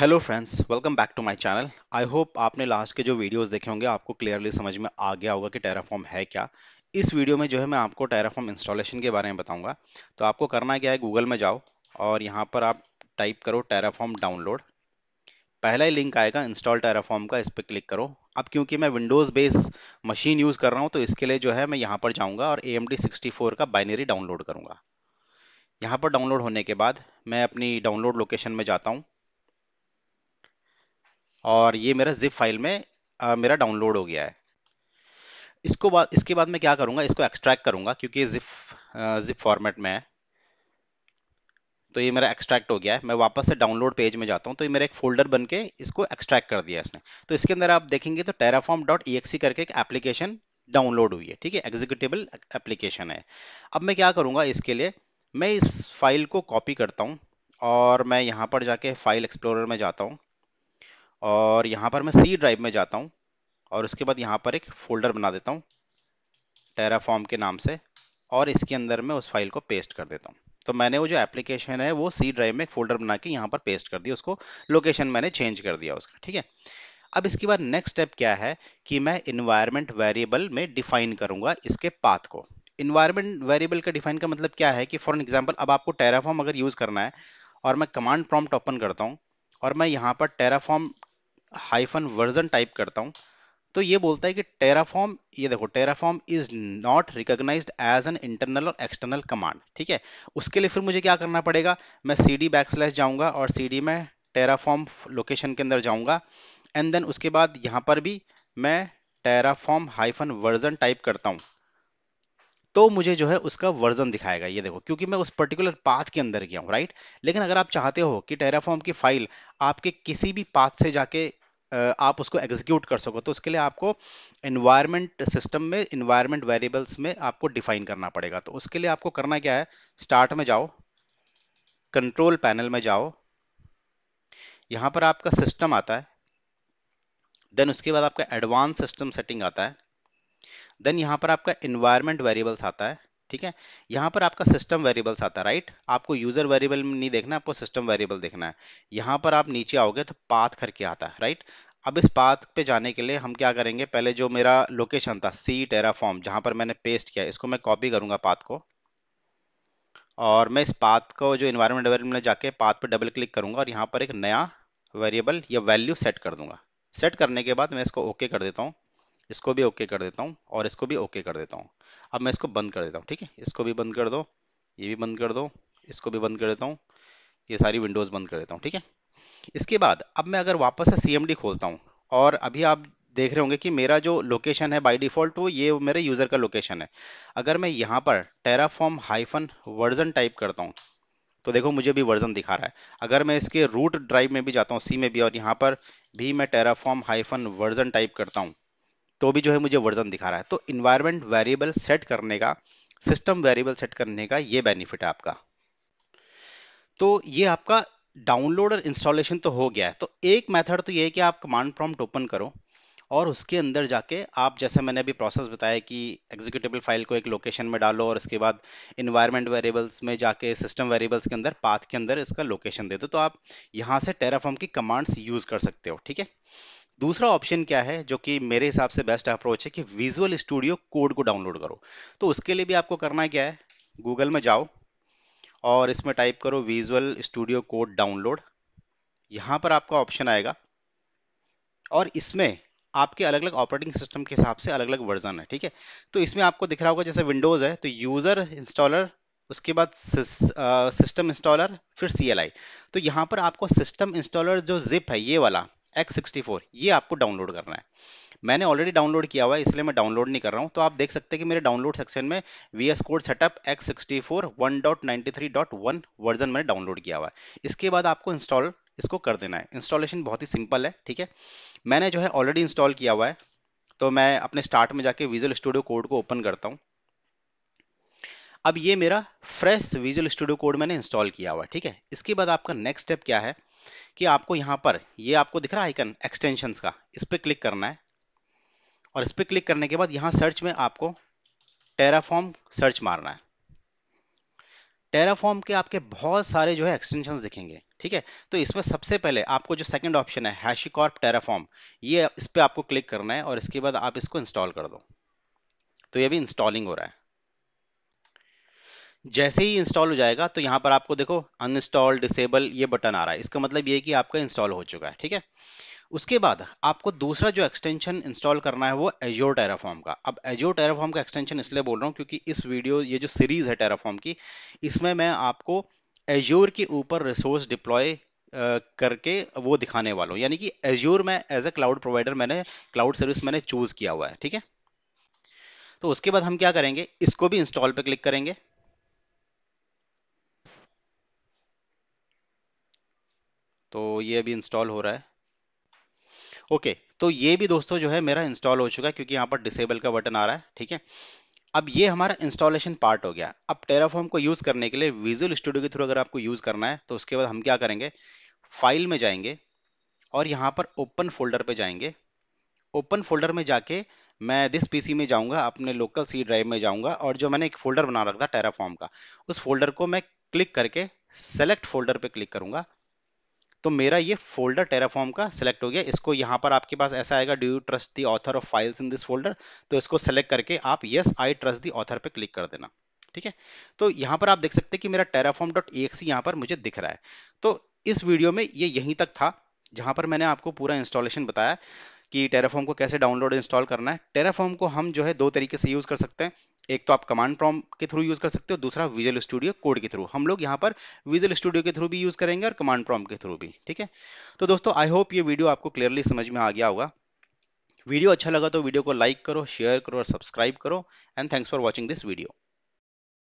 hello friends welcome back to my channel I hope आपने last के जो videos देखे होंगे आपको क्लियरली समझ में आ गया होगा कि टेराफॉर्म है क्या इस वीडियो में जो है मैं आपको टेराफॉर्म इंस्टॉलेशन के बारे में बताऊंगा तो आपको करना क्या है गूगल में जाओ और यहाँ पर आप टाइप करो टेराफॉर्म डाउनलोड पहला ही लिंक आएगा इंस्टॉल टेराफॉर्म का इस पर क्लिक करो अब क्योंकि मैं विंडोज़ बेस मशीन यूज़ कर रहा हूँ तो इसके लिए जो है मैं यहाँ पर जाऊँगा और ए एम का बाइनरी डाउनलोड करूँगा यहाँ पर डाउनलोड होने के बाद मैं अपनी डाउनलोड लोकेशन में जाता हूँ और ये मेरा जिप फाइल में आ, मेरा डाउनलोड हो गया है इसको बाद इसके बाद मैं क्या करूँगा इसको एक्सट्रैक्ट करूँगा क्योंकि जिप जिप फॉर्मेट में है तो ये मेरा एक्सट्रैक्ट हो गया है मैं वापस से डाउनलोड पेज में जाता हूँ तो ये मेरा एक फोल्डर बन के इसको एक्सट्रैक्ट कर दिया इसने तो इसके अंदर आप देखेंगे तो टेराफॉर्म डॉट करके एक एप्लीकेशन डाउनलोड हुई है ठीक है एग्जीक्यूटिबल एप्लीकेशन है अब मैं क्या करूँगा इसके लिए मैं इस फाइल को कॉपी करता हूँ और मैं यहाँ पर जाके फाइल एक्सप्लोरर में जाता हूँ और यहाँ पर मैं सी ड्राइव में जाता हूँ और उसके बाद यहाँ पर एक फोल्डर बना देता हूँ टेराफॉर्म के नाम से और इसके अंदर मैं उस फाइल को पेस्ट कर देता हूँ तो मैंने वो जो एप्लीकेशन है वो सी ड्राइव में एक फोल्डर बना के यहाँ पर पेस्ट कर दिया उसको लोकेशन मैंने चेंज कर दिया उसका ठीक है अब इसके बाद नेक्स्ट स्टेप क्या है कि मैं इन्वायरमेंट वेरिएबल में डिफाइन करूँगा इसके पाथ को इन्वायरमेंट वेरिएबल का डिफाइन का मतलब क्या है कि फॉर एग्जाम्पल अब आपको टेराफॉर्म अगर यूज़ करना है और मैं कमांड प्रॉम्प्ट ओपन करता हूँ और मैं यहाँ पर टेराफॉर्म हाइफन वर्जन टाइप करता हूं तो ये बोलता है कि टेराफॉर्म ये देखो Terraform is not recognised as an internal और एक्सटर्नल कमांड ठीक है उसके लिए फिर मुझे क्या करना पड़ेगा मैं सी डी बैक स्लैश जाऊंगा और सी डी में टेराफॉर्म लोकेशन के अंदर जाऊंगा एंड देन उसके बाद यहां पर भी मैं टेराफॉर्म हाइफन वर्जन टाइप करता हूं तो मुझे जो है उसका वर्जन दिखाएगा ये देखो क्योंकि मैं उस पर्टिकुलर पाथ के अंदर गया हूँ राइट लेकिन अगर आप चाहते हो कि टेराफॉर्म की फाइल आपके किसी भी पाथ से जाके आप उसको एग्जीक्यूट कर सको तो उसके लिए आपको इन्वायरमेंट सिस्टम में इन्वायरमेंट वेरिएबल्स में आपको डिफाइन करना पड़ेगा तो उसके लिए आपको करना क्या है स्टार्ट में जाओ कंट्रोल पैनल में जाओ यहाँ पर आपका सिस्टम आता है देन उसके बाद आपका एडवांस सिस्टम सेटिंग आता है देन यहाँ पर आपका इन्वायरमेंट वेरिएबल्स आता है ठीक है यहाँ पर आपका सिस्टम वेरिएबल्स आता है राइट आपको यूजर वेरिएबल नहीं देखना आपको सिस्टम वेरिएबल देखना है यहाँ पर आप नीचे आओगे तो पाथ करके आता है राइट अब इस पाथ पे जाने के लिए हम क्या करेंगे पहले जो मेरा लोकेशन था सी टेरा फॉर्म जहाँ पर मैंने पेस्ट किया इसको मैं कॉपी करूँगा पाथ को और मैं इस पाथ को जो इन्वायरमेंट वेरियबल में जाके पाथ पर डबल क्लिक करूँगा और यहाँ पर एक नया वेरिएबल या वैल्यू सेट कर दूंगा सेट करने के बाद मैं इसको ओके कर देता हूँ इसको भी ओके कर देता हूँ और इसको भी ओके कर देता हूँ अब मैं इसको बंद कर देता हूँ ठीक है इसको भी बंद कर दो ये भी बंद कर दो इसको भी बंद कर देता हूँ ये सारी विंडोज़ बंद कर देता हूँ ठीक है इसके बाद अब मैं अगर वापस से सी खोलता हूँ और अभी आप देख रहे होंगे कि मेरा जो लोकेशन है बाय डिफ़ॉल्ट वो ये मेरे यूज़र का लोकेशन है अगर मैं यहाँ पर टेराफॉर्म हाइफन वर्जन टाइप करता हूँ तो देखो मुझे भी वर्जन दिखा रहा है अगर मैं इसके रूट ड्राइव में भी जाता हूँ सी में भी और यहाँ पर भी मैं टेराफॉर्म हाइफन वर्जन टाइप करता हूँ तो भी जो है मुझे वर्जन दिखा रहा है तो इन्वायरमेंट वेरिएबल सेट करने का सिस्टम वेरिएबल सेट करने का ये बेनिफिट है आपका तो ये आपका डाउनलोड और इंस्टॉलेशन तो हो गया है तो एक मेथड तो ये है कि आप कमांड प्रॉम्प्ट ओपन करो और उसके अंदर जाके आप जैसे मैंने अभी प्रोसेस बताया कि एग्जीक्यूटेबल फाइल को एक लोकेशन में डालो और उसके बाद इन्वायरमेंट वेरिएबल्स में जाके सिस्टम वेरिएबल्स के अंदर पाथ के अंदर इसका लोकेशन दे दो तो आप यहाँ से टेराफॉर्म की कमांड्स यूज़ कर सकते हो ठीक है दूसरा ऑप्शन क्या है जो कि मेरे हिसाब से बेस्ट अप्रोच है कि विजुअल स्टूडियो कोड को डाउनलोड करो तो उसके लिए भी आपको करना क्या है गूगल में जाओ और इसमें टाइप करो विजुअल स्टूडियो कोड डाउनलोड यहाँ पर आपका ऑप्शन आएगा और इसमें आपके अलग अलग ऑपरेटिंग सिस्टम के हिसाब से अलग अलग वर्जन है ठीक है तो इसमें आपको दिख रहा होगा जैसे विंडोज़ है तो यूज़र इंस्टॉलर उसके बाद सिस्टम इंस्टॉलर फिर सी तो यहाँ पर आपको सिस्टम इंस्टॉलर जो जिप है ये वाला X64 ये आपको डाउनलोड करना है मैंने ऑलरेडी डाउनलोड किया हुआ है इसलिए मैं डाउनलोड नहीं कर रहा हूँ तो आप देख सकते हैं कि मेरे डाउनलोड सेक्शन में V S code setup x sixty four one dot ninety three dot one version मैंने डाउनलोड किया हुआ है इसके बाद आपको इंस्टॉल इसको कर देना है इंस्टॉलेशन बहुत ही सिंपल है ठीक है मैंने जो है ऑलरेडी इंस्टॉल किया हुआ है तो मैं अपने स्टार्ट में जाके विजुअल स्टूडियो कोड को ओपन करता हूँ अब ये मेरा फ्रेश विजुअल स्टूडियो कोड मैंने इंस्टॉल किया हुआ है ठीक है इसके बाद आपका नेक्स्ट स्टेप क्या है कि आपको यहाँ पर ये आपको दिख रहा है आइकन एक्सटेंशन का इस पर क्लिक करना है और इस पर क्लिक करने के बाद यहाँ सर्च में आपको टेराफॉर्म सर्च मारना है टेराफॉर्म के आपके बहुत सारे जो है एक्सटेंशन दिखेंगे ठीक है तो इसमें सबसे पहले आपको जो सेकंड ऑप्शन है हैशिकॉर्प टेराफॉर्म ये इस पर आपको क्लिक करना है और इसके बाद आप इसको इंस्टॉल कर दो तो ये भी इंस्टॉलिंग हो रहा है जैसे ही इंस्टॉल हो जाएगा तो यहाँ पर आपको देखो अनइंस्टॉल डिसेबल ये बटन आ रहा है इसका मतलब ये कि आपका इंस्टॉल हो चुका है ठीक है उसके बाद आपको दूसरा जो एक्सटेंशन इंस्टॉल करना है वो एजो टेराफॉर्म का अब एजो टेराफॉर्म का एक्सटेंशन इसलिए बोल रहा हूँ क्योंकि इस वीडियो ये जो सीरीज है टेराफॉर्म की इसमें मैं आपको एजोर के ऊपर रिसोर्स डिप्लॉय करके वो दिखाने वाला हूँ यानी कि एजोर में एज ए क्लाउड प्रोवाइडर मैंने क्लाउड सर्विस मैंने चूज किया हुआ है ठीक है तो उसके बाद हम क्या करेंगे इसको भी इंस्टॉल पर क्लिक करेंगे तो ये अभी इंस्टॉल हो रहा है ओके तो ये भी दोस्तों जो है मेरा इंस्टॉल हो चुका है क्योंकि यहाँ पर डिसेबल का बटन आ रहा है ठीक है अब ये हमारा इंस्टॉलेशन पार्ट हो गया अब टेराफॉर्म को यूज़ करने के लिए विजुअल स्टूडियो के थ्रू अगर आपको यूज़ करना है तो उसके बाद हम क्या करेंगे फाइल में जाएंगे और यहाँ पर ओपन फोल्डर पे जाएंगे ओपन फोल्डर में जाके मैं दिस पीसी में जाऊँगा अपने लोकल सी ड्राइव में जाऊँगा और जो मैंने एक फोल्डर बना रखा था टेराफॉर्म का उस फोल्डर को मैं क्लिक करके सेलेक्ट फोल्डर पर क्लिक करूँगा तो मेरा ये फोल्डर टेराफॉर्म का सिलेक्ट हो गया इसको यहाँ पर आपके पास ऐसा आएगा do you trust the author of files in this folder तो इसको सेलेक्ट करके आप yes I trust the author पे क्लिक कर देना ठीक है तो यहाँ पर आप देख सकते हैं कि मेरा टेराफॉर्म डॉट एक्स यहाँ पर मुझे दिख रहा है तो इस वीडियो में ये यहीं तक था जहाँ पर मैंने आपको पूरा इंस्टॉलेशन बताया कि टेराफॉर्म को कैसे डाउनलोड इंस्टॉल करना है टेराफॉर्म को हम जो है दो तरीके से यूज़ कर सकते हैं एक तो आप कमांड प्रॉम के थ्रू यूज कर सकते हो दूसरा विजुअल स्टूडियो कोड के थ्रू हम लोग यहाँ पर विजुअल स्टूडियो के थ्रू भी यूज करेंगे और कमांड प्रॉम के थ्रू भी ठीक है तो दोस्तों आई होप ये वीडियो आपको क्लियरली समझ में आ गया होगा वीडियो अच्छा लगा तो वीडियो को लाइक करो शेयर करो और सब्सक्राइब करो and thanks for watching this video